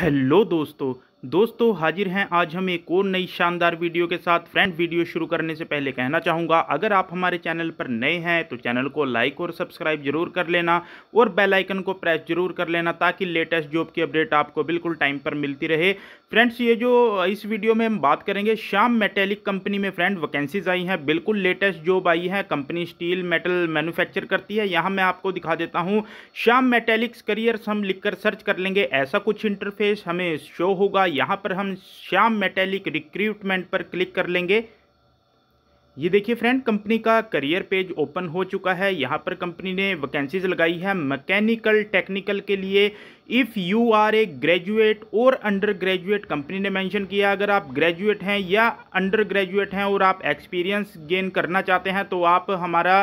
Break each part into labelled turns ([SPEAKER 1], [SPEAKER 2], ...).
[SPEAKER 1] hello दोस्तों दोस्तों हाजिर हैं आज हम एक और नई शानदार वीडियो के साथ फ्रेंड वीडियो शुरू करने से पहले कहना चाहूँगा अगर आप हमारे चैनल पर नए हैं तो चैनल को लाइक और सब्सक्राइब जरूर कर लेना और बेल आइकन को प्रेस जरूर कर लेना ताकि लेटेस्ट जॉब की अपडेट आपको बिल्कुल टाइम पर मिलती रहे फ्रेंड्स ये जो इस वीडियो में हम बात करेंगे शाम मेटेलिक कंपनी में फ्रेंड वैकेंसीज आई हैं बिल्कुल लेटेस्ट जॉब आई है कंपनी स्टील मेटल मैनुफैक्चर करती है यहाँ मैं आपको दिखा देता हूँ श्याम मेटेलिक्स करियर्स हम लिखकर सर्च कर लेंगे ऐसा कुछ इंटरफेस हमें शो होगा यहाँ पर हम श्याम मेटेलिक रिक्रूटमेंट पर क्लिक कर लेंगे ये देखिए फ्रेंड कंपनी का करियर पेज ओपन हो चुका है यहाँ पर कंपनी ने वैकेंसीज लगाई है मैकेनिकल टेक्निकल के लिए if you are a graduate और अंडर ग्रेजुएट कंपनी ने मेंशन किया अगर आप ग्रेजुएट हैं या अंडर ग्रेजुएट हैं और आप एक्सपीरियंस गेन करना चाहते हैं तो आप हमारा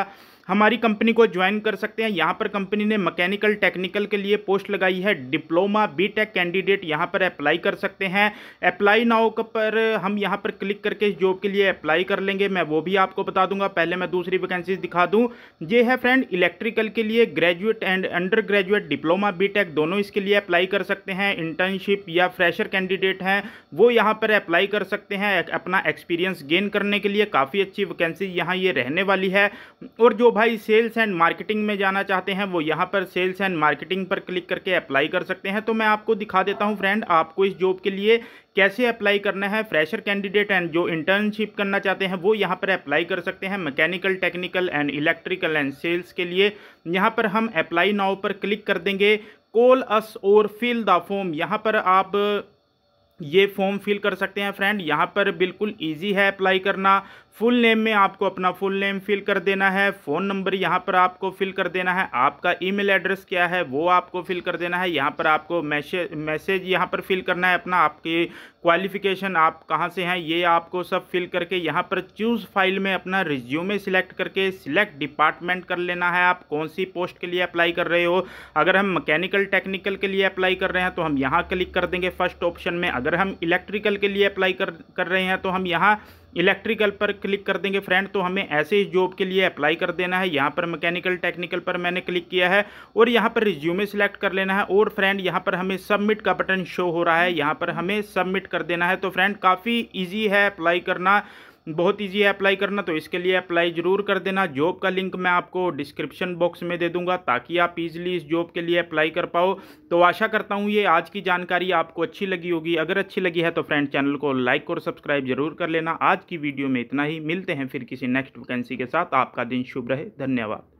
[SPEAKER 1] हमारी कंपनी को ज्वाइन कर सकते हैं यहाँ पर कंपनी ने मैकेनिकल टेक्निकल के लिए पोस्ट लगाई है डिप्लोमा बी टेक कैंडिडेट यहाँ पर अप्लाई कर सकते हैं अप्लाई नाउ पर हम यहाँ पर क्लिक करके इस जॉब के लिए अप्लाई कर लेंगे मैं वो भी आपको बता दूंगा पहले मैं दूसरी वैकेंसीज दिखा दूँ ये है फ्रेंड इलेक्ट्रिकल के लिए graduate and undergraduate diploma बी दोनों इसके लिए अप्लाई कर सकते हैं इंटर्नशिप या फ्रेशर कैंडिडेट हैं वो यहाँ पर अप्लाई कर सकते हैं अपना एक्सपीरियंस गेन करने के लिए काफ़ी अच्छी वैकेंसी यहाँ ये रहने वाली है और जो भाई सेल्स एंड मार्केटिंग में जाना चाहते हैं वो यहाँ पर सेल्स एंड मार्केटिंग पर क्लिक करके अप्लाई कर सकते हैं तो मैं आपको दिखा देता हूँ फ्रेंड आपको इस जॉब के लिए कैसे अप्लाई करना है फ्रेशर कैंडिडेट एंड जो इंटर्नशिप करना चाहते हैं वो यहाँ पर अप्लाई कर सकते हैं mechanical technical and electrical and sales के लिए यहाँ पर हम अप्लाई नाव पर क्लिक कर देंगे कॉल अस और फिल द फॉर्म यहाँ पर आप ये फॉर्म फिल कर सकते हैं फ्रेंड यहाँ पर बिल्कुल इजी है अप्लाई करना फुल नेम में आपको अपना फुल नेम फिल कर देना है फ़ोन नंबर यहाँ पर आपको फिल कर देना है आपका ईमेल एड्रेस क्या है वो आपको फिल कर देना है यहाँ पर आपको मैसेज मैसेज यहाँ पर फिल करना है अपना आपकी क्वालिफिकेशन आप कहाँ से हैं ये आपको सब फिल करके यहाँ पर चूज़ फाइल में अपना रिज्यूमे सिलेक्ट करके सिलेक्ट डिपार्टमेंट कर लेना है आप कौन सी पोस्ट के लिए अप्लाई कर रहे हो अगर हम मकैनिकल टेक्निकल के लिए अप्लाई कर रहे हैं तो हम यहाँ क्लिक कर देंगे फर्स्ट ऑप्शन में अगर हम इलेक्ट्रिकल के लिए अप्लाई कर कर रहे हैं तो हम यहाँ इलेक्ट्रिकल पर क्लिक कर देंगे फ्रेंड तो हमें ऐसे ही जॉब के लिए अप्लाई कर देना है यहाँ पर मैकेनिकल टेक्निकल पर मैंने क्लिक किया है और यहाँ पर रिज्यूमे सिलेक्ट कर लेना है और फ्रेंड यहाँ पर हमें सबमिट का बटन शो हो रहा है यहाँ पर हमें सबमिट कर देना है तो फ्रेंड काफ़ी ईजी है अप्लाई करना बहुत ईजी है अप्लाई करना तो इसके लिए अप्लाई ज़रूर कर देना जॉब का लिंक मैं आपको डिस्क्रिप्शन बॉक्स में दे दूंगा ताकि आप ईजिली इस जॉब के लिए अप्लाई कर पाओ तो आशा करता हूँ ये आज की जानकारी आपको अच्छी लगी होगी अगर अच्छी लगी है तो फ्रेंड चैनल को लाइक और सब्सक्राइब जरूर कर लेना आज की वीडियो में इतना ही मिलते हैं फिर किसी नेक्स्ट वैकेंसी के साथ आपका दिन शुभ रहे धन्यवाद